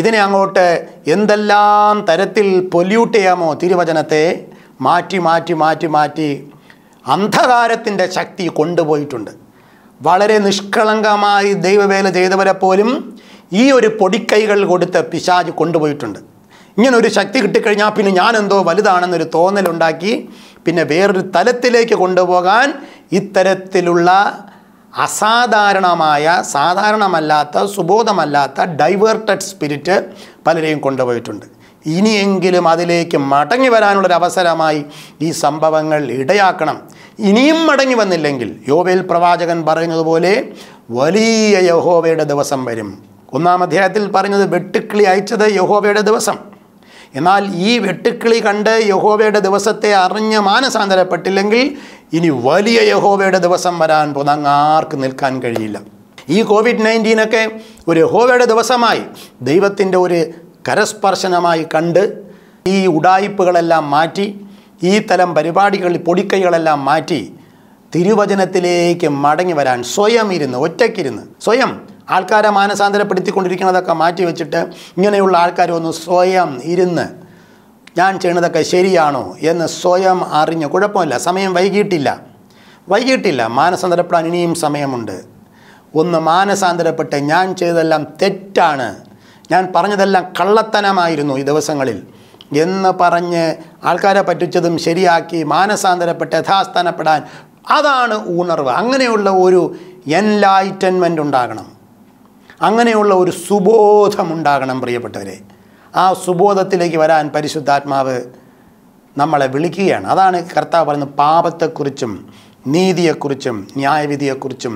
ഇതിനെ അങ്ങോട്ട് എന്തെല്ലാം തരത്തിൽ പൊല്യൂട്ട് ചെയ്യാമോ തിരുവചനത്തെ മാറ്റി മാറ്റി മാറ്റി മാറ്റി അന്ധകാരത്തിൻ്റെ ശക്തി കൊണ്ടുപോയിട്ടുണ്ട് വളരെ നിഷ്കളങ്കമായി ദൈവവേല ചെയ്തവരെ പോലും ഈ ഒരു പൊടിക്കൈകൾ കൊടുത്ത് പിശാജ് കൊണ്ടുപോയിട്ടുണ്ട് ഇങ്ങനൊരു ശക്തി കിട്ടിക്കഴിഞ്ഞാൽ പിന്നെ ഞാനെന്തോ വലുതാണെന്നൊരു തോന്നലുണ്ടാക്കി പിന്നെ വേറൊരു തലത്തിലേക്ക് കൊണ്ടുപോകാൻ ഇത്തരത്തിലുള്ള അസാധാരണമായ സാധാരണമല്ലാത്ത സുബോധമല്ലാത്ത ഡൈവേർട്ടഡ് സ്പിരിറ്റ് പലരെയും കൊണ്ടുപോയിട്ടുണ്ട് ഇനിയെങ്കിലും അതിലേക്ക് മടങ്ങി വരാനുള്ളൊരവസരമായി ഈ സംഭവങ്ങൾ ഇടയാക്കണം ഇനിയും മടങ്ങി വന്നില്ലെങ്കിൽ യോവേൽ പ്രവാചകൻ പറയുന്നതുപോലെ വലിയ യഹോവയുടെ ദിവസം വരും ഒന്നാം അധ്യായത്തിൽ പറഞ്ഞത് വെട്ടുക്കിളി അയച്ചത് യഹോവയുടെ ദിവസം എന്നാൽ ഈ വെട്ടുക്കിളി കണ്ട് യഹോവയുടെ ദിവസത്തെ അറിഞ്ഞ് മാനസാന്തരപ്പെട്ടില്ലെങ്കിൽ ഇനി വലിയ യഹോവയുടെ ദിവസം വരാൻ പുതങ്ങാർക്ക് നിൽക്കാൻ കഴിയില്ല ഈ കോവിഡ് നയൻറ്റീനൊക്കെ ഒരു യഹോവയുടെ ദിവസമായി ദൈവത്തിൻ്റെ ഒരു കരസ്പർശനമായി കണ്ട് ഈ ഉടായിപ്പുകളെല്ലാം മാറ്റി ഈ തലം പരിപാടികൾ പൊടിക്കൈകളെല്ലാം മാറ്റി തിരുവചനത്തിലേക്ക് മടങ്ങി വരാൻ സ്വയം ഇരുന്ന് ഒറ്റയ്ക്കിരുന്ന് സ്വയം ആൾക്കാരെ മാനസാന്തരപ്പെടുത്തിക്കൊണ്ടിരിക്കുന്നതൊക്കെ മാറ്റി വെച്ചിട്ട് ഇങ്ങനെയുള്ള ആൾക്കാർ ഒന്ന് സ്വയം ഇരുന്ന് ഞാൻ ചെയ്യുന്നതൊക്കെ ശരിയാണോ എന്ന് സ്വയം അറിഞ്ഞ് കുഴപ്പമില്ല സമയം വൈകിട്ടില്ല വൈകിട്ടില്ല മാനസാന്തരപ്പെടാൻ ഇനിയും സമയമുണ്ട് ഒന്ന് മാനസാന്തരപ്പെട്ട് ഞാൻ ചെയ്തതെല്ലാം തെറ്റാണ് ഞാൻ പറഞ്ഞതെല്ലാം കള്ളത്തനമായിരുന്നു ഈ ദിവസങ്ങളിൽ എന്ന് പറഞ്ഞ് ആൾക്കാരെ പറ്റിച്ചതും ശരിയാക്കി മാനസാന്തരപ്പെട്ട് യഥാസ്ഥാനപ്പെടാൻ അതാണ് ഉണർവ് അങ്ങനെയുള്ള ഒരു എൻലൈറ്റൻമെൻ്റ് ഉണ്ടാകണം അങ്ങനെയുള്ള ഒരു സുബോധമുണ്ടാകണം പ്രിയപ്പെട്ടവരെ ആ സുബോധത്തിലേക്ക് വരാൻ പരിശുദ്ധാത്മാവ് നമ്മളെ വിളിക്കുകയാണ് അതാണ് കർത്താവ് പറയുന്നത് പാപത്തെക്കുറിച്ചും നീതിയെക്കുറിച്ചും ന്യായവിധിയെക്കുറിച്ചും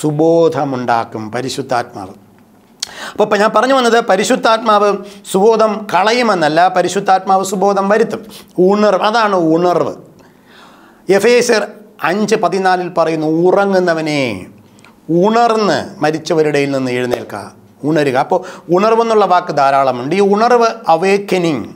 സുബോധമുണ്ടാക്കും പരിശുദ്ധാത്മാവ് അപ്പോൾ ഇപ്പം ഞാൻ പറഞ്ഞു വന്നത് പരിശുദ്ധാത്മാവ് സുബോധം കളയുമെന്നല്ല പരിശുദ്ധാത്മാവ് സുബോധം വരുത്തും ഉണർവ് അതാണ് ഉണർവ് എഫേസർ അഞ്ച് പതിനാലിൽ പറയുന്നു ഉറങ്ങുന്നവനെ ഉണർന്ന് മരിച്ചവരുടെയിൽ നിന്ന് എഴുന്നേൽക്കുക ഉണരുക അപ്പോൾ ഉണർവെന്നുള്ള വാക്ക് ധാരാളമുണ്ട് ഈ ഉണർവ് അവേക്കനിങ്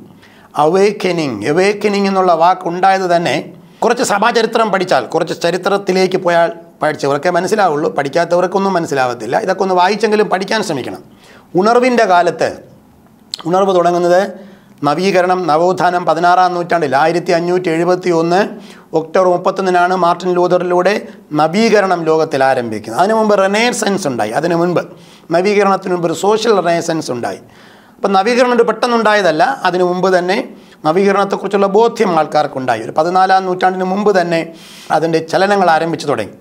അവേക്കനിങ് അവേക്കനിങ് എന്നുള്ള വാക്ക് ഉണ്ടായത് തന്നെ കുറച്ച് സഭാചരിത്രം പഠിച്ചാൽ കുറച്ച് ചരിത്രത്തിലേക്ക് പോയാൽ പഠിച്ചവർക്കേ മനസ്സിലാവുള്ളൂ പഠിക്കാത്തവർക്കൊന്നും മനസ്സിലാവത്തില്ല ഇതൊക്കെ ഒന്ന് വായിച്ചെങ്കിലും പഠിക്കാൻ ശ്രമിക്കണം ഉണർവിൻ്റെ കാലത്ത് ഉണർവ് തുടങ്ങുന്നത് നവീകരണം നവോത്ഥാനം പതിനാറാം നൂറ്റാണ്ടിൽ ആയിരത്തി അഞ്ഞൂറ്റി എഴുപത്തി ഒന്ന് ഒക്ടോബർ മുപ്പത്തൊന്നിനാണ് മാർട്ടിൻ ലൂതറിലൂടെ നവീകരണം ലോകത്തിൽ ആരംഭിക്കുന്നത് അതിനു മുമ്പ് റെനേസൻസ് ഉണ്ടായി അതിനു മുൻപ് നവീകരണത്തിന് മുമ്പ് ഒരു സോഷ്യൽ റെനേസൻസ് ഉണ്ടായി അപ്പം നവീകരണം ഒരു പെട്ടെന്നുണ്ടായതല്ല അതിനു മുമ്പ് തന്നെ നവീകരണത്തെക്കുറിച്ചുള്ള ബോധ്യം ആൾക്കാർക്കുണ്ടായി ഒരു പതിനാലാം നൂറ്റാണ്ടിന് മുമ്പ് തന്നെ അതിൻ്റെ ചലനങ്ങൾ ആരംഭിച്ചു തുടങ്ങി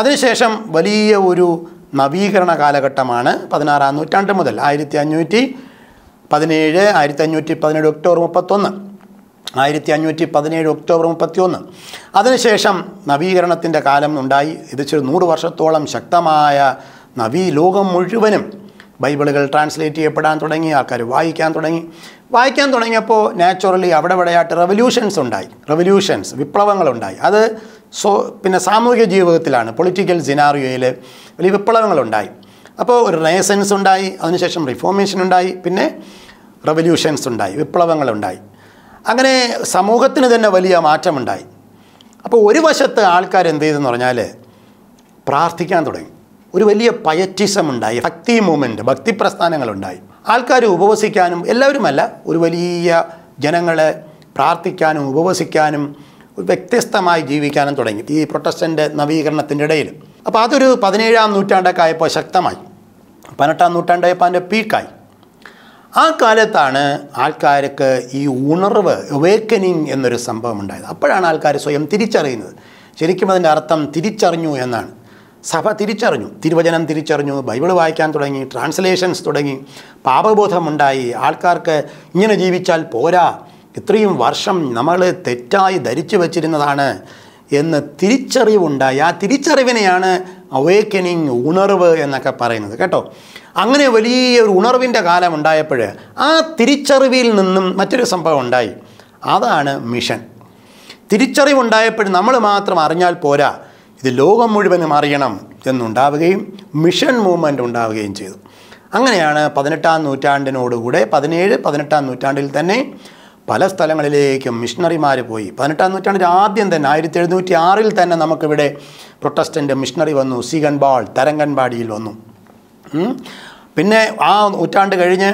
അതിനുശേഷം വലിയ ഒരു നവീകരണ കാലഘട്ടമാണ് പതിനാറാം നൂറ്റാണ്ട് മുതൽ ആയിരത്തി അഞ്ഞൂറ്റി പതിനേഴ് ആയിരത്തി അഞ്ഞൂറ്റി പതിനേഴ് ഒക്ടോബർ മുപ്പത്തൊന്ന് ആയിരത്തി അഞ്ഞൂറ്റി പതിനേഴ് ഒക്ടോബർ മുപ്പത്തിയൊന്ന് അതിനുശേഷം നവീകരണത്തിൻ്റെ കാലം ഉണ്ടായി ഇത് നൂറ് വർഷത്തോളം ശക്തമായ നവീ ലോകം മുഴുവനും ബൈബിളുകൾ ട്രാൻസ്ലേറ്റ് ചെയ്യപ്പെടാൻ തുടങ്ങി ആൾക്കാർ വായിക്കാൻ തുടങ്ങി വായിക്കാൻ തുടങ്ങിയപ്പോൾ നാച്ചുറലി അവിടെ ഇവിടെയായിട്ട് റെവല്യൂഷൻസ് ഉണ്ടായി റെവല്യൂഷൻസ് വിപ്ലവങ്ങളുണ്ടായി അത് സോ പിന്നെ സാമൂഹിക ജീവിതത്തിലാണ് പൊളിറ്റിക്കൽ സിനാറിയോയിൽ വലിയ വിപ്ലവങ്ങളുണ്ടായി അപ്പോൾ ഒരു റേസൻസ് ഉണ്ടായി അതിനുശേഷം റിഫോർമേഷൻ ഉണ്ടായി പിന്നെ റവല്യൂഷൻസ് ഉണ്ടായി വിപ്ലവങ്ങളുണ്ടായി അങ്ങനെ സമൂഹത്തിന് തന്നെ വലിയ മാറ്റമുണ്ടായി അപ്പോൾ ഒരു വശത്ത് ആൾക്കാർ എന്ത് ചെയ്തെന്ന് പറഞ്ഞാൽ പ്രാർത്ഥിക്കാൻ തുടങ്ങി ഒരു വലിയ പയറ്റിസം ഉണ്ടായി ഭക്തി മൂവ്മെൻറ്റ് ഭക്തി പ്രസ്ഥാനങ്ങളുണ്ടായി ആൾക്കാർ ഉപവസിക്കാനും എല്ലാവരുമല്ല ഒരു വലിയ ജനങ്ങളെ പ്രാർത്ഥിക്കാനും ഉപവസിക്കാനും വ്യത്യസ്തമായി ജീവിക്കാനും തുടങ്ങി ഈ പ്രൊട്ടസ്റ്റൻ്റ് നവീകരണത്തിൻ്റെ ഇടയിൽ അപ്പോൾ അതൊരു പതിനേഴാം നൂറ്റാണ്ടൊക്കെ ആയപ്പോൾ ശക്തമായി പതിനെട്ടാം നൂറ്റാണ്ടായപ്പോൾ അതിൻ്റെ പീക്കായി ആ കാലത്താണ് ആൾക്കാർക്ക് ഈ ഉണർവ് അവേക്കനിങ് എന്നൊരു സംഭവം ഉണ്ടായത് അപ്പോഴാണ് ആൾക്കാർ സ്വയം തിരിച്ചറിയുന്നത് ശരിക്കും അതിൻ്റെ അർത്ഥം തിരിച്ചറിഞ്ഞു എന്നാണ് സഭ തിരിച്ചറിഞ്ഞു തിരുവചനം തിരിച്ചറിഞ്ഞു ബൈബിൾ വായിക്കാൻ തുടങ്ങി ട്രാൻസ്ലേഷൻസ് തുടങ്ങി പാപബോധമുണ്ടായി ആൾക്കാർക്ക് ഇങ്ങനെ ജീവിച്ചാൽ പോരാ ഇത്രയും വർഷം നമ്മൾ തെറ്റായി ധരിച്ചു വച്ചിരുന്നതാണ് എന്ന് തിരിച്ചറിവുണ്ടായി ആ തിരിച്ചറിവിനെയാണ് അവേക്കനിങ് ഉണർവ് എന്നൊക്കെ പറയുന്നത് കേട്ടോ അങ്ങനെ വലിയൊരു ഉണർവിൻ്റെ കാലം ഉണ്ടായപ്പോൾ ആ തിരിച്ചറിവിൽ നിന്നും മറ്റൊരു സംഭവം ഉണ്ടായി അതാണ് മിഷൻ തിരിച്ചറിവുണ്ടായപ്പോൾ നമ്മൾ മാത്രം അറിഞ്ഞാൽ പോരാ ഇത് ലോകം മുഴുവനും അറിയണം എന്നുണ്ടാവുകയും മിഷൻ മൂവ്മെൻ്റ് ഉണ്ടാവുകയും ചെയ്തു അങ്ങനെയാണ് പതിനെട്ടാം നൂറ്റാണ്ടിനോടുകൂടെ പതിനേഴ് പതിനെട്ടാം നൂറ്റാണ്ടിൽ തന്നെ പല സ്ഥലങ്ങളിലേക്കും മിഷണറിമാർ പോയി പതിനെട്ടാം നൂറ്റാണ്ടിൻ്റെ ആദ്യം തന്നെ ആയിരത്തി എഴുന്നൂറ്റി ആറിൽ തന്നെ നമുക്കിവിടെ പ്രൊട്ടസ്റ്റൻ്റ് മിഷണറി വന്നു സീഗൻബാൾ തരങ്കൻപാടിയിൽ വന്നു പിന്നെ ആ നൂറ്റാണ്ട് കഴിഞ്ഞ്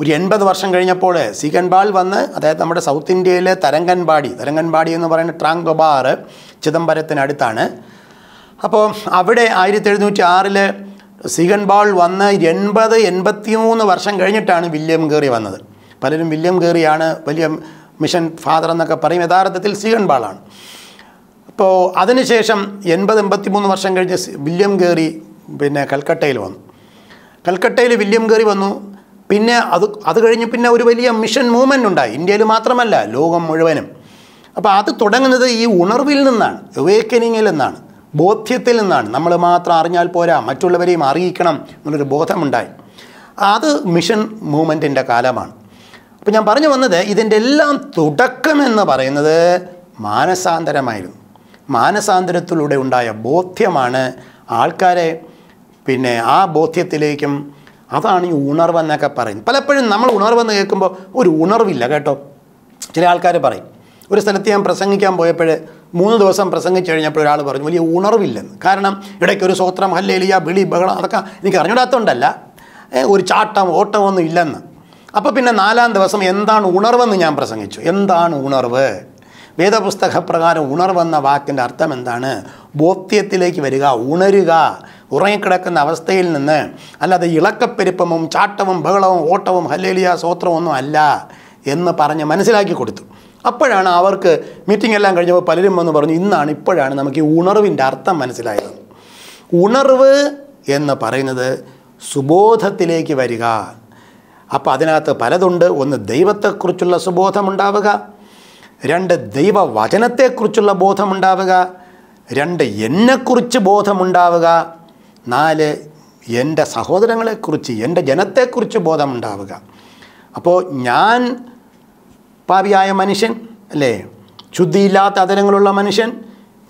ഒരു എൺപത് വർഷം കഴിഞ്ഞപ്പോൾ സീഗൻബാൾ വന്ന് അതായത് നമ്മുടെ സൗത്ത് ഇന്ത്യയിലെ തരങ്കൻപാടി തരങ്കൻപാടി എന്ന് പറയുന്ന ട്രാങ്കോബാർ ചിദംബരത്തിനടുത്താണ് അപ്പോൾ അവിടെ ആയിരത്തി എഴുന്നൂറ്റി ആറിൽ സീഗൻബാൾ വന്ന് എൺപത് മൂന്ന് വർഷം കഴിഞ്ഞിട്ടാണ് വില്യം കയറി വന്നത് പലരും വില്യം കയറിയാണ് വലിയ മിഷൻ ഫാദർ എന്നൊക്കെ പറയും യഥാർത്ഥത്തിൽ സീഗൺ ബാളാണ് അപ്പോൾ അതിനുശേഷം എൺപത് എൺപത്തി മൂന്ന് വർഷം കഴിഞ്ഞ് വില്യം കയറി പിന്നെ കൽക്കട്ടയിൽ വന്നു കൽക്കട്ടയിൽ വില്യം കയറി വന്നു പിന്നെ അത് അത് കഴിഞ്ഞ് പിന്നെ ഒരു വലിയ മിഷൻ മൂവ്മെൻ്റ് ഉണ്ടായി ഇന്ത്യയിൽ മാത്രമല്ല ലോകം മുഴുവനും അപ്പോൾ അത് തുടങ്ങുന്നത് ഈ ഉണർവിൽ നിന്നാണ് അവേക്കനിങ്ങിൽ നിന്നാണ് ബോധ്യത്തിൽ നിന്നാണ് നമ്മൾ മാത്രം അറിഞ്ഞാൽ പോരാ മറ്റുള്ളവരെയും അറിയിക്കണം എന്നുള്ളൊരു ബോധമുണ്ടായി അത് മിഷൻ മൂവ്മെൻറ്റിൻ്റെ കാലമാണ് അപ്പം ഞാൻ പറഞ്ഞു വന്നത് ഇതിൻ്റെ എല്ലാം തുടക്കം എന്ന് പറയുന്നത് മാനസാന്തരമായിരുന്നു മാനസാന്തരത്തിലൂടെ ഉണ്ടായ ബോധ്യമാണ് ആൾക്കാരെ പിന്നെ ആ ബോധ്യത്തിലേക്കും അതാണ് ഈ ഉണർവെന്നൊക്കെ പറയുന്നത് പലപ്പോഴും നമ്മൾ ഉണർവെന്ന് കേൾക്കുമ്പോൾ ഒരു ഉണർവില്ല കേട്ടോ ചില ആൾക്കാർ പറയും ഒരു സ്ഥലത്ത് ഞാൻ പ്രസംഗിക്കാൻ പോയപ്പോൾ മൂന്ന് ദിവസം പ്രസംഗിച്ചു കഴിഞ്ഞപ്പോൾ ഒരാൾ പറഞ്ഞു വലിയ ഉണർവില്ലെന്ന് കാരണം ഇടയ്ക്ക് ഒരു സ്വത്രം ഹല്ലേലിയ ബിളി ബഹളം അതൊക്കെ എനിക്ക് അറിഞ്ഞിടാത്തതുകൊണ്ടല്ല ഒരു ചാട്ടം ഓട്ടമൊന്നും ഇല്ലെന്ന് അപ്പോൾ പിന്നെ നാലാം ദിവസം എന്താണ് ഉണർവെന്ന് ഞാൻ പ്രസംഗിച്ചു എന്താണ് ഉണർവ് വേദപുസ്തക പ്രകാരം ഉണർവെന്ന വാക്കിൻ്റെ അർത്ഥം എന്താണ് ബോധ്യത്തിലേക്ക് വരിക ഉണരുക ഉറങ്ങിക്കിടക്കുന്ന അവസ്ഥയിൽ നിന്ന് അല്ലാതെ ഇളക്കപ്പെരുപ്പമും ചാട്ടവും ബഹളവും ഓട്ടവും ഹല്ലേലിയ സ്വോത്രവും ഒന്നും അല്ല എന്ന് പറഞ്ഞ് മനസ്സിലാക്കി കൊടുത്തു അപ്പോഴാണ് അവർക്ക് മീറ്റിംഗ് എല്ലാം കഴിഞ്ഞപ്പോൾ പലരും വന്ന് പറഞ്ഞു ഇന്നാണ് ഇപ്പോഴാണ് നമുക്ക് ഈ ഉണർവിൻ്റെ അർത്ഥം മനസ്സിലായത് ഉണർവ് എന്ന് പറയുന്നത് സുബോധത്തിലേക്ക് വരിക അപ്പോൾ അതിനകത്ത് പലതുണ്ട് ഒന്ന് ദൈവത്തെക്കുറിച്ചുള്ള സുബോധമുണ്ടാവുക രണ്ട് ദൈവവചനത്തെക്കുറിച്ചുള്ള ബോധമുണ്ടാവുക രണ്ട് എന്നെക്കുറിച്ച് ബോധമുണ്ടാവുക നാല് എൻ്റെ സഹോദരങ്ങളെക്കുറിച്ച് എൻ്റെ ജനത്തെക്കുറിച്ച് ബോധമുണ്ടാവുക അപ്പോൾ ഞാൻ പാപിയായ മനുഷ്യൻ അല്ലേ ശുദ്ധിയില്ലാത്ത അതരങ്ങളുള്ള മനുഷ്യൻ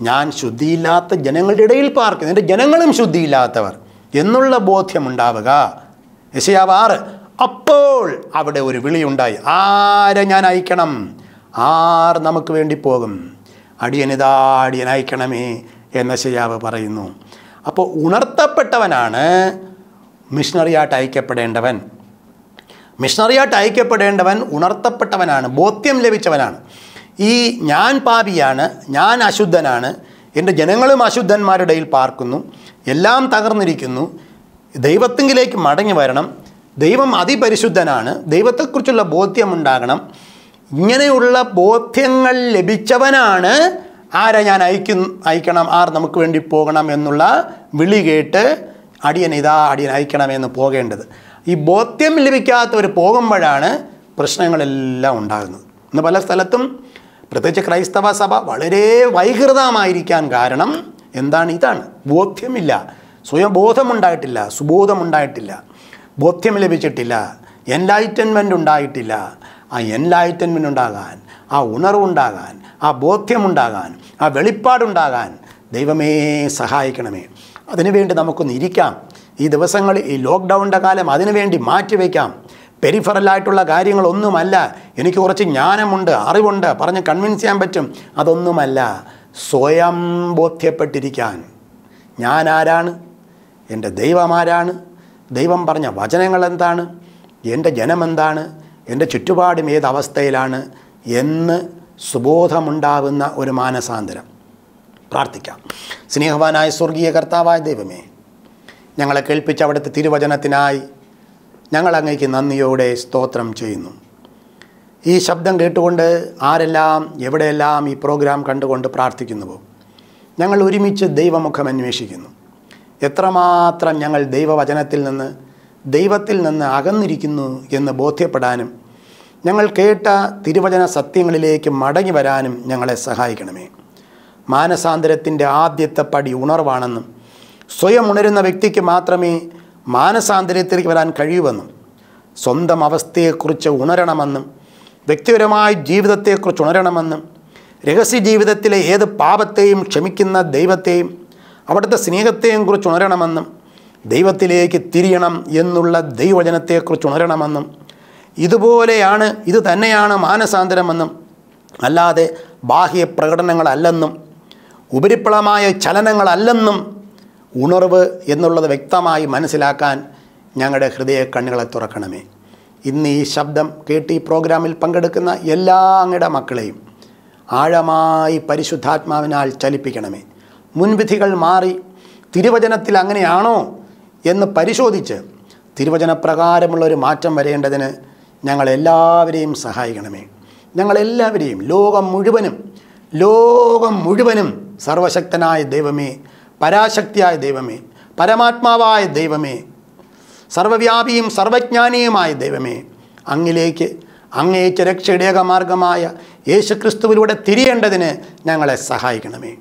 ഞാൻ ശുദ്ധിയില്ലാത്ത ജനങ്ങളുടെ ഇടയിൽ പാർക്കുന്നു എൻ്റെ ജനങ്ങളും ശുദ്ധിയില്ലാത്തവർ എന്നുള്ള ബോധ്യമുണ്ടാവുക യശയാവ് ആറ് അപ്പോൾ അവിടെ ഒരു വിളിയുണ്ടായി ആരെ ഞാൻ അയക്കണം ആർ നമുക്ക് വേണ്ടി പോകും അടിയനിതാ അടിയൻ അയക്കണമേ എന്ന ശയാവ് പറയുന്നു അപ്പോൾ ഉണർത്തപ്പെട്ടവനാണ് മിഷണറിയായിട്ട് അയക്കപ്പെടേണ്ടവൻ മിഷണറിയായിട്ട് അയക്കപ്പെടേണ്ടവൻ ഉണർത്തപ്പെട്ടവനാണ് ബോധ്യം ലഭിച്ചവനാണ് ഈ ഞാൻ പാപിയാണ് ഞാൻ അശുദ്ധനാണ് എൻ്റെ ജനങ്ങളും അശുദ്ധന്മാരുടെ ഇടയിൽ പാർക്കുന്നു എല്ലാം തകർന്നിരിക്കുന്നു ദൈവത്തെങ്കിലേക്ക് മടങ്ങി വരണം ദൈവം അതിപരിശുദ്ധനാണ് ദൈവത്തെക്കുറിച്ചുള്ള ബോധ്യമുണ്ടാകണം ഇങ്ങനെയുള്ള ബോധ്യങ്ങൾ ലഭിച്ചവനാണ് ആരെ ഞാൻ അയക്കും അയക്കണം ആർ നമുക്ക് വേണ്ടി പോകണം എന്നുള്ള വിളി കേട്ട് അടിയൻ ഇതാ അടിയൻ അയക്കണമെന്ന് പോകേണ്ടത് ഈ ബോധ്യം ലഭിക്കാത്തവർ പോകുമ്പോഴാണ് പ്രശ്നങ്ങളെല്ലാം ഉണ്ടാകുന്നത് ഇന്ന് പല സ്ഥലത്തും പ്രത്യേകിച്ച് ക്രൈസ്തവ സഭ വളരെ വൈകൃതമായിരിക്കാൻ കാരണം എന്താണ് ഇതാണ് ബോധ്യമില്ല സ്വയം സുബോധമുണ്ടായിട്ടില്ല ബോധ്യം ലഭിച്ചിട്ടില്ല എൻലൈറ്റൻമെൻ്റ് ഉണ്ടായിട്ടില്ല ആ എൻലൈറ്റൻമെൻ്റ് ഉണ്ടാകാൻ ആ ഉണർവുണ്ടാകാൻ ആ ബോധ്യമുണ്ടാകാൻ ആ വെളിപ്പാടുണ്ടാകാൻ ദൈവമേ സഹായിക്കണമേ അതിനുവേണ്ടി നമുക്കൊന്ന് ഇരിക്കാം ഈ ദിവസങ്ങളിൽ ഈ ലോക്ക്ഡൗണിൻ്റെ കാലം അതിനുവേണ്ടി മാറ്റിവെക്കാം പെരിഫറലായിട്ടുള്ള കാര്യങ്ങളൊന്നുമല്ല എനിക്ക് കുറച്ച് ജ്ഞാനമുണ്ട് അറിവുണ്ട് പറഞ്ഞ് കൺവിൻസ് ചെയ്യാൻ പറ്റും അതൊന്നുമല്ല സ്വയം ബോധ്യപ്പെട്ടിരിക്കാൻ ഞാൻ ആരാണ് എൻ്റെ ദൈവമാരാണ് ദൈവം പറഞ്ഞ വചനങ്ങൾ എന്താണ് എൻ്റെ ജനമെന്താണ് എൻ്റെ ചുറ്റുപാടും ഏത് അവസ്ഥയിലാണ് എന്ന് സുബോധമുണ്ടാകുന്ന ഒരു മാനസാന്തരം പ്രാർത്ഥിക്കാം സ്നേഹവാനായ സ്വർഗീയ കർത്താവായ ദൈവമേ ഞങ്ങളെ കേൾപ്പിച്ച അവിടുത്തെ തിരുവചനത്തിനായി ഞങ്ങൾ നന്ദിയോടെ സ്തോത്രം ചെയ്യുന്നു ഈ ശബ്ദം കേട്ടുകൊണ്ട് ആരെല്ലാം എവിടെയെല്ലാം ഈ പ്രോഗ്രാം കണ്ടുകൊണ്ട് പ്രാർത്ഥിക്കുന്നുവോ ഞങ്ങൾ ഒരുമിച്ച് ദൈവമുഖം അന്വേഷിക്കുന്നു എത്രമാത്രം ഞങ്ങൾ ദൈവവചനത്തിൽ നിന്ന് ദൈവത്തിൽ നിന്ന് അകന്നിരിക്കുന്നു എന്ന് ബോധ്യപ്പെടാനും ഞങ്ങൾ കേട്ട തിരുവചന സത്യങ്ങളിലേക്ക് മടങ്ങി വരാനും ഞങ്ങളെ സഹായിക്കണമേ മാനസാന്തരത്തിൻ്റെ ആദ്യത്തെ പടി ഉണർവാണെന്നും സ്വയം ഉണരുന്ന വ്യക്തിക്ക് മാത്രമേ മാനസാന്തരത്തിലേക്ക് വരാൻ കഴിയുമെന്നും സ്വന്തം അവസ്ഥയെക്കുറിച്ച് ഉണരണമെന്നും വ്യക്തിപരമായ ജീവിതത്തെക്കുറിച്ച് ഉണരണമെന്നും രഹസ്യ ജീവിതത്തിലെ ഏത് പാപത്തെയും ക്ഷമിക്കുന്ന ദൈവത്തെയും അവിടുത്തെ സ്നേഹത്തെയും കുറിച്ച് ഉണരണമെന്നും ദൈവത്തിലേക്ക് തിരിയണം എന്നുള്ള ദൈവജനത്തെക്കുറിച്ച് ഉണരണമെന്നും ഇതുപോലെയാണ് ഇത് തന്നെയാണ് മാനസാന്തരമെന്നും അല്ലാതെ ബാഹ്യ പ്രകടനങ്ങളല്ലെന്നും ഉപരിപ്ലമായ ചലനങ്ങളല്ലെന്നും ഉണർവ് എന്നുള്ളത് വ്യക്തമായി മനസ്സിലാക്കാൻ ഞങ്ങളുടെ ഹൃദയ കണ്ണുകളെ തുറക്കണമേ ഇന്ന് ഈ ശബ്ദം കേട്ട് ഈ പ്രോഗ്രാമിൽ പങ്കെടുക്കുന്ന എല്ലാ അങ്ങയുടെ മക്കളെയും ആഴമായി പരിശുദ്ധാത്മാവിനാൽ ചലിപ്പിക്കണമേ മുൻവിധികൾ മാറി തിരുവചനത്തിൽ അങ്ങനെയാണോ എന്ന് പരിശോധിച്ച് തിരുവചനപ്രകാരമുള്ള ഒരു മാറ്റം വരേണ്ടതിന് ഞങ്ങളെല്ലാവരെയും സഹായിക്കണമേ ഞങ്ങളെല്ലാവരെയും ലോകം മുഴുവനും ലോകം മുഴുവനും സർവശക്തനായ ദൈവമേ പരാശക്തിയായ ദൈവമേ പരമാത്മാവായ ദൈവമേ സർവവ്യാപിയും സർവജ്ഞാനീയുമായ ദൈവമേ അങ്ങിലേക്ക് അങ്ങേക്ക് രക്ഷയുടെ ഏകമാർഗമായ യേശുക്രിസ്തുവിലൂടെ തിരിയേണ്ടതിന് ഞങ്ങളെ സഹായിക്കണമേ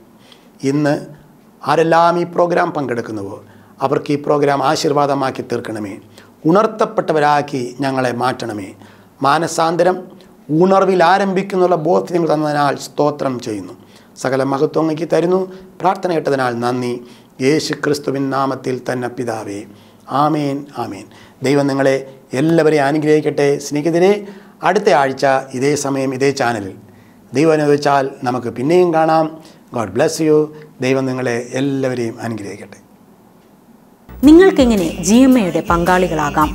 ഇന്ന് ആരെല്ലാം ഈ പ്രോഗ്രാം പങ്കെടുക്കുന്നുവോ അവർക്ക് ഈ പ്രോഗ്രാം ആശീർവാദമാക്കി തീർക്കണമേ ഉണർത്തപ്പെട്ടവരാക്കി ഞങ്ങളെ മാറ്റണമേ മാനസാന്തരം ഉണർവിൽ ആരംഭിക്കുന്നുള്ള ബോധ്യം തന്നതിനാൽ സ്തോത്രം ചെയ്യുന്നു സകല മഹത്വങ്ങൾക്ക് തരുന്നു പ്രാർത്ഥന കേട്ടതിനാൽ നന്ദി യേശു ക്രിസ്തുവിൻ നാമത്തിൽ തന്നെ പിതാവേ ആമേൻ ആമേൻ ദൈവം നിങ്ങളെ എല്ലാവരെയും അനുഗ്രഹിക്കട്ടെ സ്നേഹിതരെ അടുത്ത ആഴ്ച ഇതേ സമയം ഇതേ ചാനലിൽ ദൈവം അനുവദിച്ചാൽ നമുക്ക് പിന്നെയും കാണാം ഗോഡ് ബ്ലസ് യു ദൈവം നിങ്ങളെ എല്ലാവരെയും അനുഗ്രഹിക്കട്ടെ നിങ്ങൾക്കെങ്ങനെ ജി എം ഐയുടെ പങ്കാളികളാകാം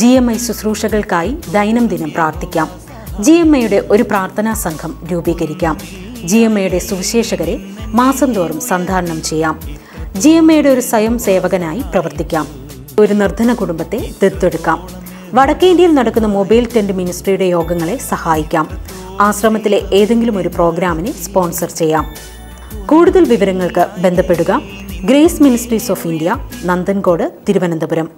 ജി എം ഐ ശുശ്രൂഷകൾക്കായി ദൈനംദിനം പ്രാർത്ഥിക്കാം ജി എം ഐയുടെ ഒരു പ്രാർത്ഥനാ സംഘം രൂപീകരിക്കാം ജി എം ഐയുടെ സുവിശേഷകരെ മാസം തോറും സന്ധാരണം ചെയ്യാം ജി എം ഐയുടെ ഒരു സ്വയം സേവകനായി പ്രവർത്തിക്കാം ഒരു നിർധന കുടുംബത്തെ ദത്തെടുക്കാം ഇന്ത്യയിൽ നടക്കുന്ന മൊബൈൽ ടെൻറ്റ് മിനിസ്ട്രിയുടെ യോഗങ്ങളെ സഹായിക്കാം ആശ്രമത്തിലെ ഏതെങ്കിലും ഒരു പ്രോഗ്രാമിനെ സ്പോൺസർ ചെയ്യാം കൂടുതൽ വിവരങ്ങൾക്ക് ബന്ധപ്പെടുക grace ministries of India Nanthancode Thiruvananthapuram